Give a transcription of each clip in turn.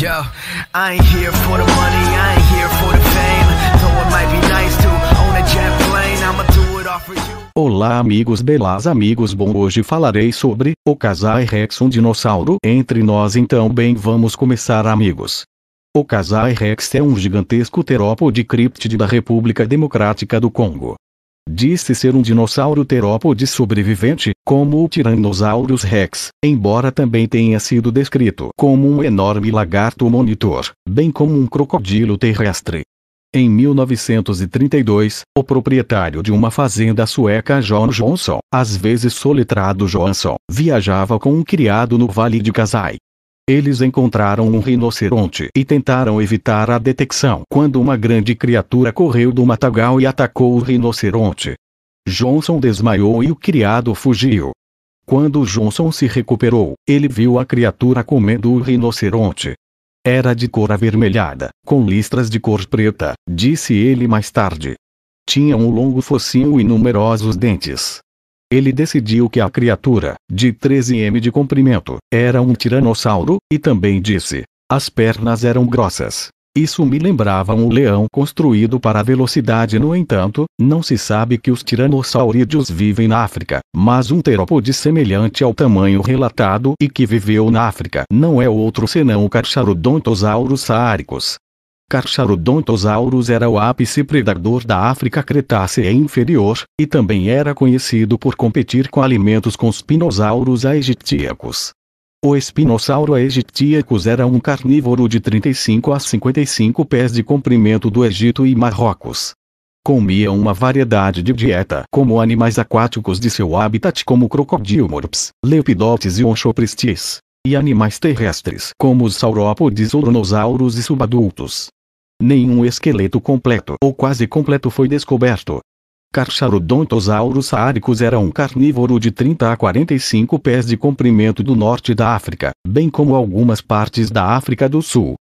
Yo, I ain't here for the money, I ain't here for the fame. Though it might be nice to own a jet plane, I'ma do it all for you. Olá amigos belas amigos bom hoje falarei sobre, o Kazai Rex um dinossauro entre nós então bem vamos começar amigos. O Kazai Rex é um gigantesco terópode criptide da República Democrática do Congo. Disse ser um dinossauro terópode sobrevivente, como o Tyrannosaurus rex, embora também tenha sido descrito como um enorme lagarto monitor, bem como um crocodilo terrestre. Em 1932, o proprietário de uma fazenda sueca John Johnson, às vezes soletrado Johnson, viajava com um criado no Vale de Kazai, eles encontraram um rinoceronte e tentaram evitar a detecção quando uma grande criatura correu do matagal e atacou o rinoceronte. Johnson desmaiou e o criado fugiu. Quando Johnson se recuperou, ele viu a criatura comendo o rinoceronte. Era de cor avermelhada, com listras de cor preta, disse ele mais tarde. Tinha um longo focinho e numerosos dentes. Ele decidiu que a criatura, de 13 m de comprimento, era um tiranossauro, e também disse: as pernas eram grossas. Isso me lembrava um leão construído para a velocidade. No entanto, não se sabe que os tiranossaurídeos vivem na África, mas um terópode semelhante ao tamanho relatado e que viveu na África não é outro senão o Carcharodontosaurus saaricus, Carcharodontosaurus era o ápice predador da África Cretácea inferior, e também era conhecido por competir com alimentos com spinosaurus aegyptíacos. O Spinosauro aegyptiacus era um carnívoro de 35 a 55 pés de comprimento do Egito e Marrocos. Comia uma variedade de dieta, como animais aquáticos de seu habitat como crocodilmorps, lepidotes e onchopristis, e animais terrestres, como os saurópodes, oronossauros e subadultos nenhum esqueleto completo ou quase completo foi descoberto. Carcharodontosaurus saaricus era um carnívoro de 30 a 45 pés de comprimento do norte da África, bem como algumas partes da África do Sul.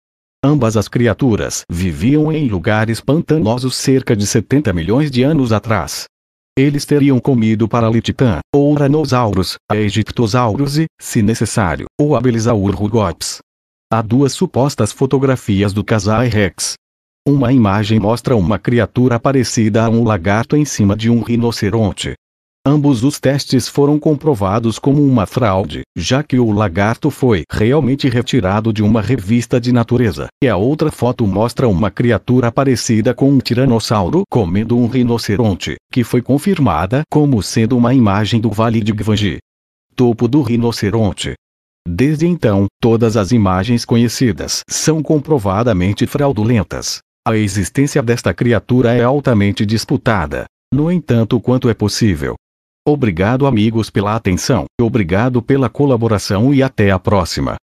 Ambas as criaturas viviam em lugares pantanosos cerca de 70 milhões de anos atrás. Eles teriam comido Paralititã, ou Uranosaurus, a Egiptosaurus e, se necessário, o Abelisaur rugops. Há duas supostas fotografias do casal Rex, uma imagem mostra uma criatura parecida a um lagarto em cima de um rinoceronte. Ambos os testes foram comprovados como uma fraude, já que o lagarto foi realmente retirado de uma revista de natureza, e a outra foto mostra uma criatura parecida com um tiranossauro comendo um rinoceronte, que foi confirmada como sendo uma imagem do Vale de Gwangi. Topo do rinoceronte. Desde então, todas as imagens conhecidas são comprovadamente fraudulentas. A existência desta criatura é altamente disputada. No entanto, quanto é possível. Obrigado, amigos, pela atenção. Obrigado pela colaboração e até a próxima.